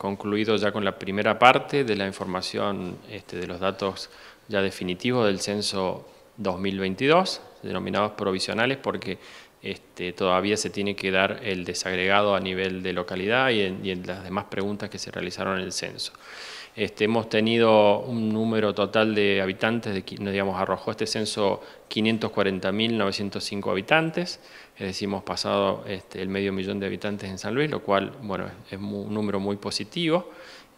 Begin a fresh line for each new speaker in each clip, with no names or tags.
concluido ya con la primera parte de la información este, de los datos ya definitivos del censo 2022, denominados provisionales, porque este, todavía se tiene que dar el desagregado a nivel de localidad y en las demás preguntas que se realizaron en el censo. Este, hemos tenido un número total de habitantes, de, digamos, arrojó este censo 540.905 habitantes, es decir, hemos pasado este, el medio millón de habitantes en San Luis, lo cual, bueno, es un número muy positivo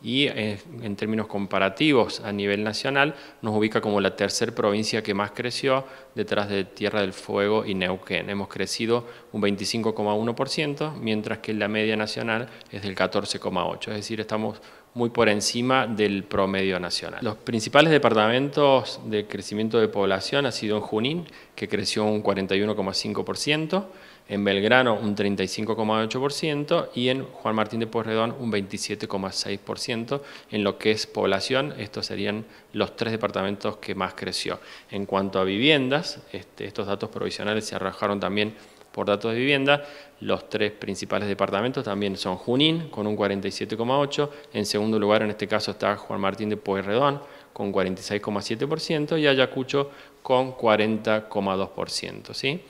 y en términos comparativos a nivel nacional nos ubica como la tercera provincia que más creció detrás de Tierra del Fuego y Neuquén. Hemos crecido un 25,1%, mientras que la media nacional es del 14,8%, es decir, estamos muy por encima del promedio nacional. Los principales departamentos de crecimiento de población ha sido en Junín, que creció un 41,5%, en Belgrano un 35,8% y en Juan Martín de Porredón un 27,6% en lo que es población. Estos serían los tres departamentos que más creció. En cuanto a viviendas, este, estos datos provisionales se arrojaron también por datos de vivienda, los tres principales departamentos también son Junín con un 47,8%, en segundo lugar en este caso está Juan Martín de Pueyrredón con 46,7% y Ayacucho con 40,2%. ¿sí?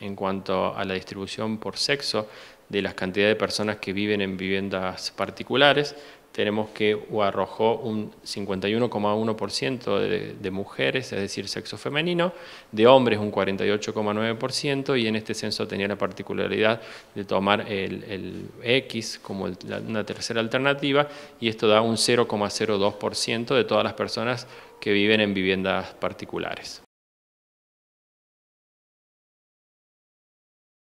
En cuanto a la distribución por sexo de las cantidades de personas que viven en viviendas particulares, tenemos que arrojó un 51,1% de, mujeres, es decir, sexo femenino, de hombres un 48,9% y en este censo tenía la particularidad de tomar el, X como una tercera alternativa y esto da un 0,02% de todas las personas que viven en viviendas particulares.